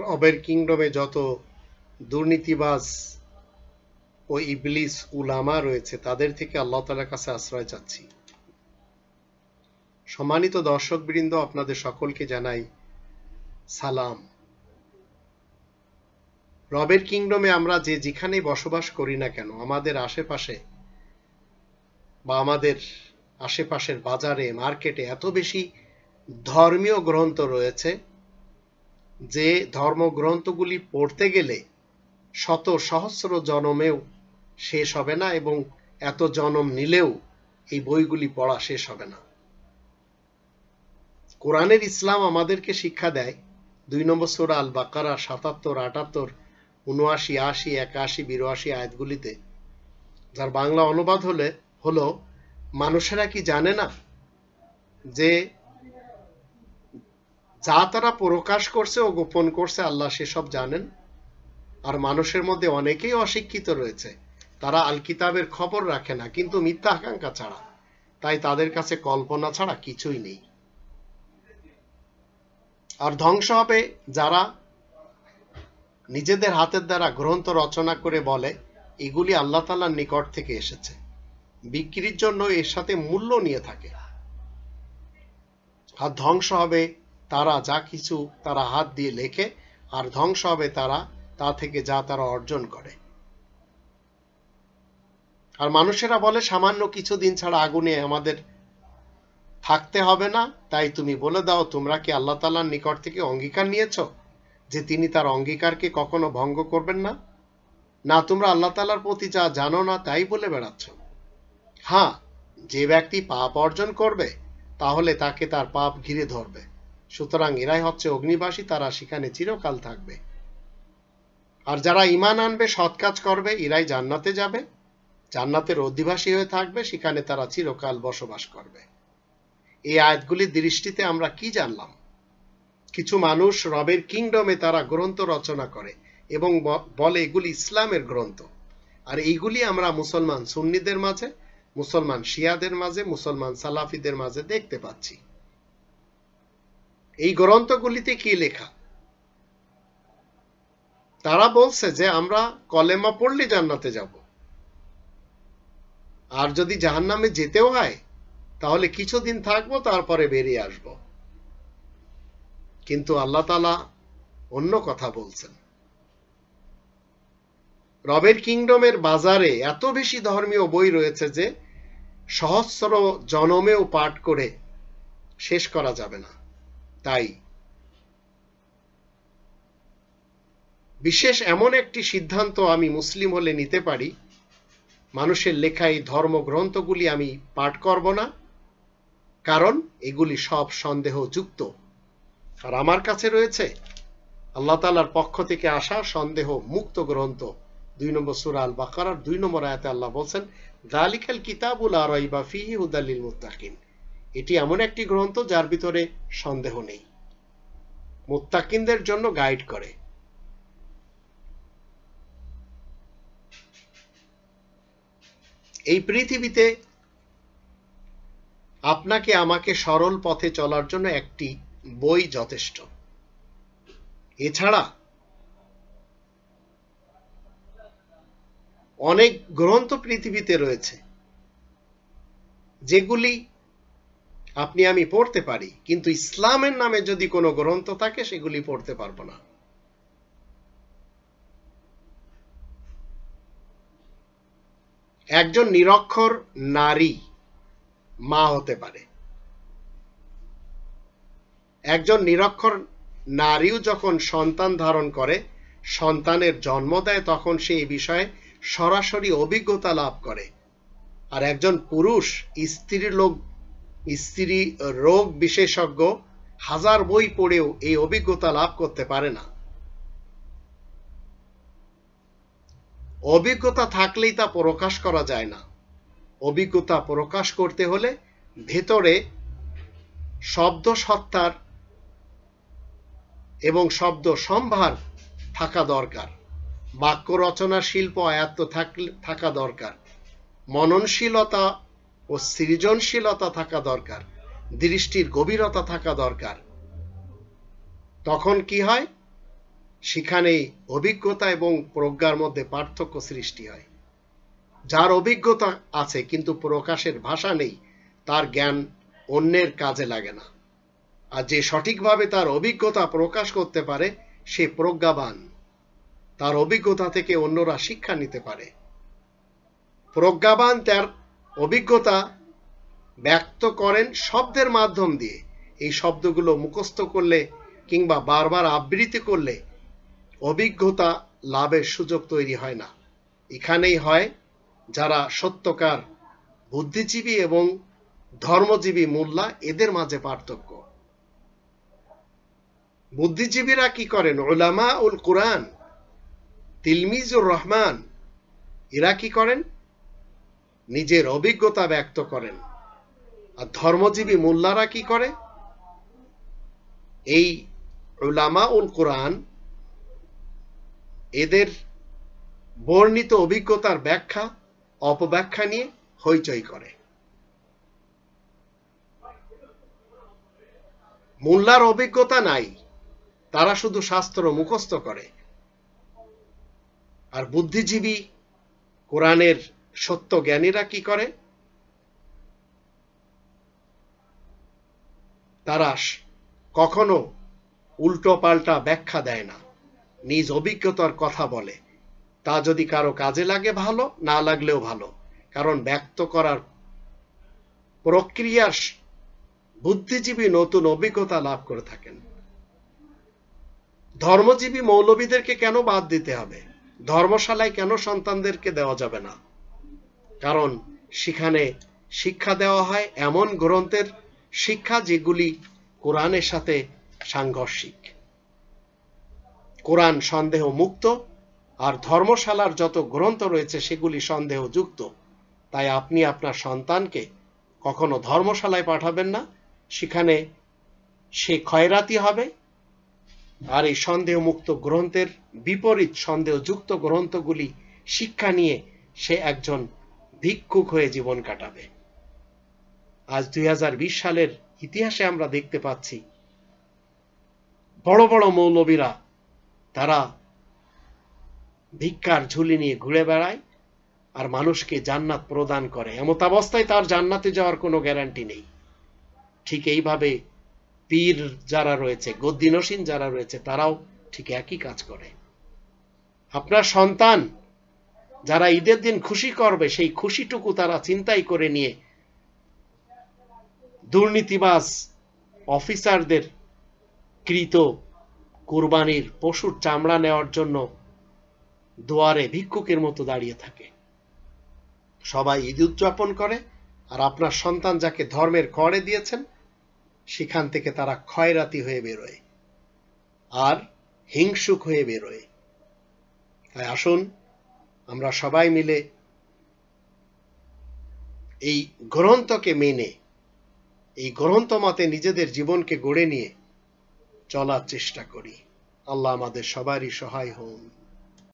রবের কিংডমে যত দুর্নীতিবাজ ও ইবলিস উলামা রয়েছে তাদের থেকে আল্লাহ তালার কাছে আশ্রয় চাচ্ছি সম্মানিত দর্শক বৃন্দ আপনাদের সকলকে জানাই সালাম রবের কিংডমে আমরা যে যেখানেই বসবাস করি না কেন আমাদের আশেপাশে বা আমাদের আশেপাশের বাজারে মার্কেটে এত বেশি ধর্মীয় গ্রন্থ রয়েছে যে ধর্মগ্রন্থগুলি পড়তে গেলে শত সহস্র জনমেও শেষ হবে না এবং এত জনম নিলেও এই বইগুলি পড়া শেষ হবে না কোরআনের ইসলাম আমাদেরকে শিক্ষা দেয় দুই নম্বর সোরা আল বাকারা সাতাত্তর আটাত্তর উনআশি আশি একাশি বিরাশি আয়াতগুলিতে যার বাংলা অনুবাদ হলে হলো মানুষেরা কি জানে না যে যা তারা প্রকাশ করছে ও গোপন করছে আল্লাহ সেসব জানেন আর মানুষের মধ্যে অনেকেই অশিক্ষিত রয়েছে তারা আল কিতাবের খবর রাখে না কিন্তু মিথ্যা আকাঙ্ক্ষা ছাড়া তাই তাদের কাছে কল্পনা ছাড়া কিছুই নেই আর ধ্বংস হবে যারা নিজেদের হাতের দ্বারা গ্রন্থ রচনা করে বলে এগুলি আল্লাহ তালার নিকট থেকে এসেছে বিক্রির জন্য এর সাথে মূল্য নিয়ে থাকে আর ধ্বংস হবে তারা যা কিছু তারা হাত দিয়ে লেখে আর ধ্বংস হবে তারা তা থেকে যা তারা অর্জন করে আর মানুষেরা বলে সামান্য কিছু দিন ছাড়া আগুনে আমাদের থাকতে হবে না তাই তুমি বলে দাও তোমরা কি আল্লাহ তালার নিকট থেকে অঙ্গীকার নিয়েছ যে তিনি তার অঙ্গীকারকে কখনো ভঙ্গ করবেন না না তোমরা আল্লাহ তালার প্রতি যা জানো না তাই বলে বেড়াচ্ছ হ্যাঁ যে ব্যক্তি পাপ অর্জন করবে তাহলে তাকে তার পাপ ঘিরে ধরবে সুতরাং এরাই হচ্ছে অগ্নিবাসী তারা সেখানে চিরকাল থাকবে আর যারা ইমান আনবে সৎ কাজ করবে এরাই জান্নাতে যাবে জান্নাতের অধিবাসী হয়ে থাকবে সেখানে তারা চিরকাল বসবাস করবে এই আয়াতগুলির দৃষ্টিতে আমরা কি জানলাম কিছু মানুষ রবের কিংডমে তারা গ্রন্থ রচনা করে এবং বলে এগুলি ইসলামের গ্রন্থ আর এইগুলি আমরা মুসলমান সুন্নিদের মাঝে মুসলমান শিয়াদের মাঝে মুসলমান সালাফিদের মাঝে দেখতে পাচ্ছি এই গ্রন্থগুলিতে কি লেখা তারা বলছে যে আমরা কলেমা পড়লে জান্নাতে যাব আর যদি জাহান নামে যেতেও হয় তাহলে কিছুদিন থাকবো তারপরে বেরিয়ে আসব কিন্তু আল্লাহ তালা অন্য কথা বলছেন রবের কিংডমের বাজারে এত বেশি ধর্মীয় বই রয়েছে যে সহস্র জনমেও পাঠ করে শেষ করা যাবে না তাই বিশেষ এমন একটি সিদ্ধান্ত আমি মুসলিম হলে নিতে পারি মানুষের লেখা এই ধর্মগ্রন্থগুলি আমি পাঠ করব না কারণ এগুলি সব সন্দেহযুক্ত আর আমার কাছে রয়েছে আল্লাহ তালার পক্ষ থেকে আসা সন্দেহ মুক্ত গ্রন্থ দুই নম্বর সুরা আল বাকার দুই নম্বর আয়াতে আল্লাহ বলছেন দালিকাল কিতাবুল আর ফিহি হুদালিল মুতাকিম এটি এমন একটি গ্রন্থ যার ভিতরে সন্দেহ নেই মোত্তাকিনদের জন্য গাইড করে এই পৃথিবীতে আপনাকে আমাকে সরল পথে চলার জন্য একটি বই যথেষ্ট এছাড়া অনেক গ্রন্থ পৃথিবীতে রয়েছে যেগুলি আপনি আমি পড়তে পারি কিন্তু ইসলামের নামে যদি কোনো গ্রন্থ থাকে সেগুলি পড়তে পারবো না একজন নিরক্ষর নারী মা হতে পারে একজন নিরক্ষর নারীও যখন সন্তান ধারণ করে সন্তানের জন্ম দেয় তখন সে এই বিষয়ে সরাসরি অভিজ্ঞতা লাভ করে আর একজন পুরুষ স্ত্রীর লোক স্ত্রী রোগ বিশেষজ্ঞ হাজার বই পড়েও এই অভিজ্ঞতা লাভ করতে পারে না অভিজ্ঞতা থাকলেই তা প্রকাশ করা যায় না অভিজ্ঞতা প্রকাশ করতে হলে ভেতরে শব্দ সত্তার এবং শব্দ সম্ভার থাকা দরকার বাক্য রচনা শিল্প আয়ত্ত থাকা দরকার মননশীলতা ও সৃজনশীলতা থাকা দরকার দৃষ্টির গভীরতা থাকা দরকার তখন কি হয় সেখানেই অভিজ্ঞতা এবং প্রজ্ঞার মধ্যে পার্থক্য সৃষ্টি হয় যার অভিজ্ঞতা আছে কিন্তু প্রকাশের ভাষা নেই তার জ্ঞান অন্যের কাজে লাগে না আর যে সঠিকভাবে তার অভিজ্ঞতা প্রকাশ করতে পারে সে প্রজ্ঞাবান তার অভিজ্ঞতা থেকে অন্যরা শিক্ষা নিতে পারে প্রজ্ঞাবান তার অভিজ্ঞতা ব্যক্ত করেন শব্দের মাধ্যম দিয়ে এই শব্দগুলো মুখস্থ করলে কিংবা বারবার আবৃত্তি করলে অভিজ্ঞতা লাভের সুযোগ তৈরি হয় না এখানেই হয় যারা সত্যকার বুদ্ধিজীবী এবং ধর্মজীবী মোল্লা এদের মাঝে পার্থক্য বুদ্ধিজীবীরা কি করেন ওলামা উল কোরআন তিলমিজুর রহমান এরা কি করেন নিজের অভিজ্ঞতা ব্যক্ত করেন আর ধর্মজীবী মোল্লারা কি করে এই উলামা উল কোরআন এদের বর্ণিত অভিজ্ঞতার ব্যাখ্যা অপব্যাখ্যা নিয়ে হইচই করে মোল্লার অভিজ্ঞতা নাই তারা শুধু শাস্ত্র মুখস্থ করে আর বুদ্ধিজীবী কোরআনের সত্য জ্ঞানীরা কি করে তারা কখনো উল্টো পাল্টা ব্যাখ্যা দেয় না নিজ অভিজ্ঞতার কথা বলে তা যদি কারো কাজে লাগে ভালো না লাগলেও ভালো কারণ ব্যক্ত করার প্রক্রিয়ার বুদ্ধিজীবী নতুন অভিজ্ঞতা লাভ করে থাকেন ধর্মজীবী মৌলবীদেরকে কেন বাদ দিতে হবে ধর্মশালায় কেন সন্তানদেরকে দেওয়া যাবে না কারণ সেখানে শিক্ষা দেওয়া হয় এমন গ্রন্থের শিক্ষা যেগুলি কোরআনের সাথে সাংঘর্ষিক কোরআন সন্দেহ মুক্ত আর ধর্মশালার যত গ্রন্থ রয়েছে সেগুলি সন্দেহযুক্ত তাই আপনি আপনার সন্তানকে কখনো ধর্মশালায় পাঠাবেন না সেখানে সে ক্ষয়রাতি হবে আর এই সন্দেহমুক্ত গ্রন্থের বিপরীত সন্দেহযুক্ত গ্রন্থগুলি শিক্ষা নিয়ে সে একজন ভিক্ষুক হয়ে জীবন কাটাবে আজ দুই সালের ইতিহাসে আমরা দেখতে পাচ্ছি বড় বড় মৌলবীরা তারা ভিক্ষার ঝুলি নিয়ে ঘুরে বেড়ায় আর মানুষকে জান্নাত প্রদান করে এমত অবস্থায় তার জান্নাতে যাওয়ার কোনো গ্যারান্টি নেই ঠিক এইভাবে পীর যারা রয়েছে গদ্দিনসীন যারা রয়েছে তারাও ঠিক একই কাজ করে আপনার সন্তান যারা ঈদের দিন খুশি করবে সেই খুশিটুকু তারা চিন্তাই করে নিয়ে দুর্নীতিবাজ অফিসারদের কৃত কুরবানির পশুর চামড়া নেওয়ার জন্য দুয়ারে ভিক্ষুকের মতো দাঁড়িয়ে থাকে সবাই ঈদ উদযাপন করে আর আপনার সন্তান যাকে ধর্মের করে দিয়েছেন সেখান থেকে তারা ক্ষয়রাতি হয়ে বেরোয় আর হিংসুক হয়ে বেরোয় তাই আসুন আমরা সবাই মিলে এই গ্রন্থকে মেনে এই গ্রন্থ মতে নিজেদের জীবনকে গড়ে নিয়ে চলার চেষ্টা করি আল্লাহ আমাদের সবারই সহায় হন